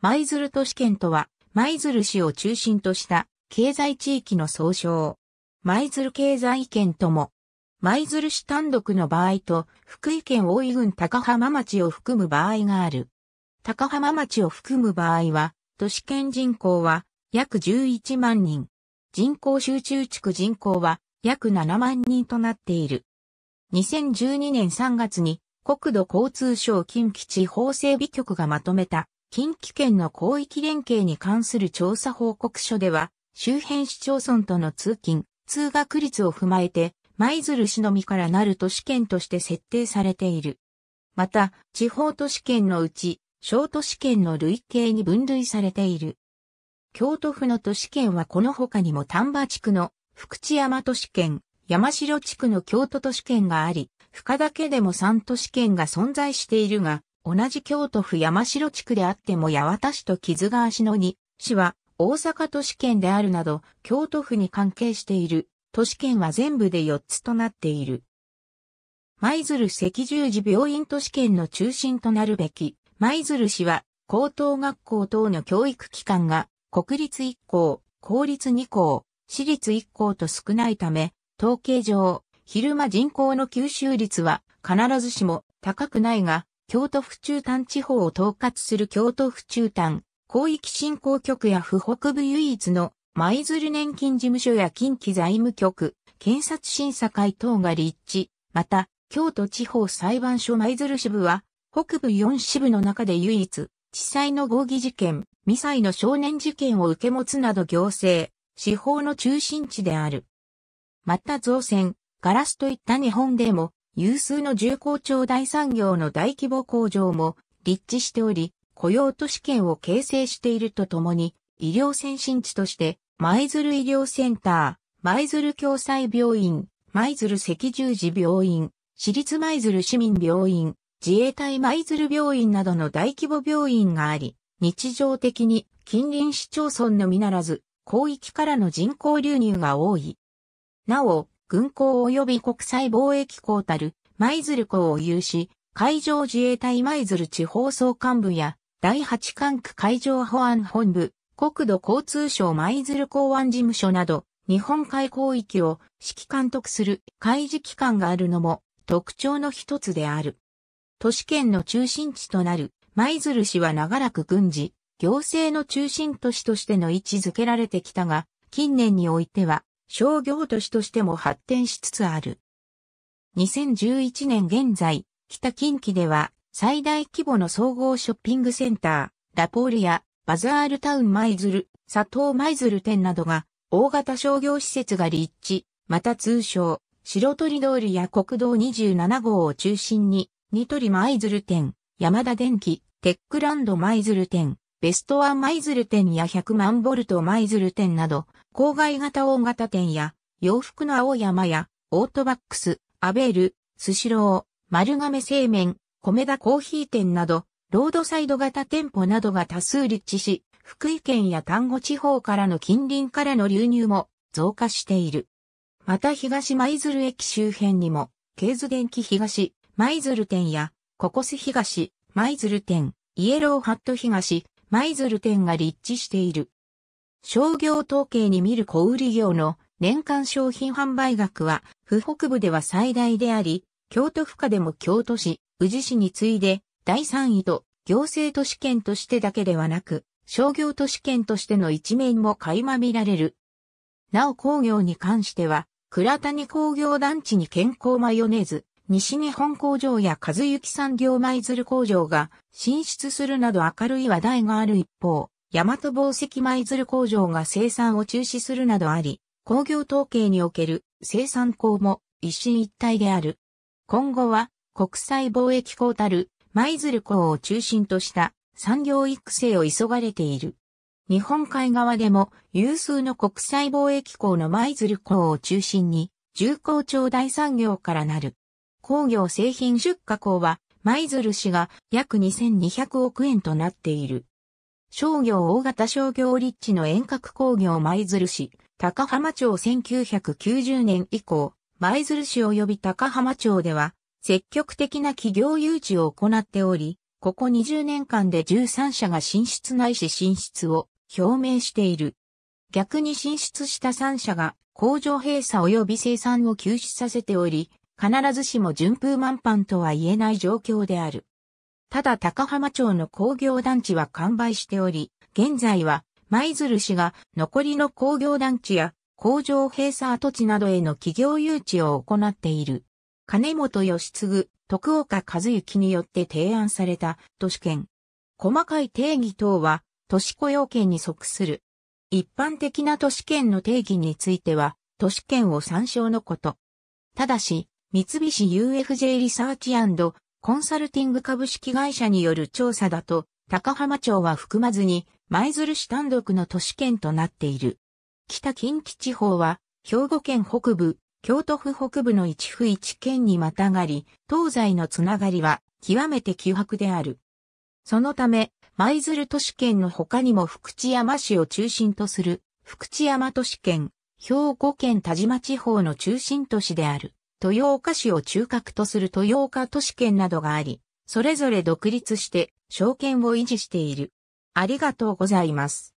舞鶴都市圏とは、舞鶴市を中心とした経済地域の総称。舞鶴経済圏とも、舞鶴市単独の場合と、福井県大井郡高浜町を含む場合がある。高浜町を含む場合は、都市圏人口は約11万人。人口集中地区人口は約7万人となっている。2012年3月に国土交通省近畿地方整備局がまとめた近畿圏の広域連携に関する調査報告書では、周辺市町村との通勤、通学率を踏まえて、舞鶴市のみからなる都市圏として設定されている。また、地方都市圏のうち、小都市圏の類型に分類されている。京都府の都市圏はこの他にも丹波地区の福知山都市圏、山城地区の京都都市圏があり、深田家でも3都市圏が存在しているが、同じ京都府山城地区であっても八幡市と木津川市の2市は大阪都市圏であるなど、京都府に関係している都市圏は全部で4つとなっている。舞鶴赤十字病院都市圏の中心となるべき、舞鶴市は高等学校等の教育機関が国立1校、公立2校、私立1校と少ないため、統計上、昼間人口の吸収率は必ずしも高くないが、京都府中丹地方を統括する京都府中丹、広域振興局や府北部唯一の舞鶴年金事務所や近畿財務局、検察審査会等が立地、また、京都地方裁判所舞鶴支部は、北部4支部の中で唯一、地裁の合議事件、未裁の少年事件を受け持つなど行政、司法の中心地である。また造船、ガラスといった日本でも、有数の重工町大産業の大規模工場も立地しており、雇用都市圏を形成しているとともに、医療先進地として、舞鶴医療センター、舞鶴共済病院、舞鶴赤十字病院、私立舞鶴市民病院、自衛隊舞鶴病院などの大規模病院があり、日常的に近隣市町村のみならず、広域からの人口流入が多い。なお、軍港及び国際貿易港たる、舞鶴港を有し、海上自衛隊舞鶴地方総監部や、第8管区海上保安本部、国土交通省舞鶴港湾事務所など、日本海港域を指揮監督する海事機関があるのも特徴の一つである。都市圏の中心地となる舞鶴市は長らく軍事、行政の中心都市としての位置づけられてきたが、近年においては商業都市としても発展しつつある。2011年現在、北近畿では最大規模の総合ショッピングセンター、ラポールやバザールタウン舞鶴、佐藤舞鶴店などが大型商業施設が立地、また通称、白鳥通りや国道27号を中心に、ニトリ舞鶴店、山田電機、テックランド舞鶴店、ベストワン舞鶴店や100万ボルト舞鶴店など、郊外型大型店や、洋服の青山や、オートバックス、アベール、スシロー、丸亀製麺、米田コーヒー店など、ロードサイド型店舗などが多数立地し、福井県や丹後地方からの近隣からの流入も増加している。また東舞鶴駅周辺にも、ケーズ電機東、舞鶴店や、ココス東、舞鶴店、イエローハット東、舞鶴店が立地している。商業統計に見る小売業の年間商品販売額は、府北部では最大であり、京都府下でも京都市、宇治市に次いで、第3位と、行政都市圏としてだけではなく、商業都市圏としての一面も垣間見られる。なお工業に関しては、倉谷工業団地に健康マヨネーズ、西日本工場や和幸産業舞鶴工場が進出するなど明るい話題がある一方、大和宝石舞鶴工場が生産を中止するなどあり、工業統計における生産工も一進一退である。今後は国際貿易港たる舞鶴港を中心とした産業育成を急がれている。日本海側でも有数の国際貿易港の舞鶴港を中心に重工町大産業からなる。工業製品出荷港は舞鶴市が約2200億円となっている。商業大型商業立地の遠隔工業舞鶴市、高浜町1990年以降、舞鶴市及び高浜町では、積極的な企業誘致を行っており、ここ20年間で13社が進出ないし進出を表明している。逆に進出した3社が工場閉鎖及び生産を休止させており、必ずしも順風満帆とは言えない状況である。ただ高浜町の工業団地は完売しており、現在は舞鶴市が残りの工業団地や工場閉鎖跡地などへの企業誘致を行っている。金本義次、徳岡和幸によって提案された都市圏。細かい定義等は都市雇用圏に即する。一般的な都市圏の定義については都市圏を参照のこと。ただし、三菱 UFJ リサーチコンサルティング株式会社による調査だと、高浜町は含まずに、舞鶴市単独の都市圏となっている。北近畿地方は、兵庫県北部、京都府北部の一府一県にまたがり、東西のつながりは極めて希薄である。そのため、舞鶴都市圏の他にも福知山市を中心とする、福知山都市圏、兵庫県田島地方の中心都市である。豊岡市を中核とする豊岡都市圏などがあり、それぞれ独立して、証券を維持している。ありがとうございます。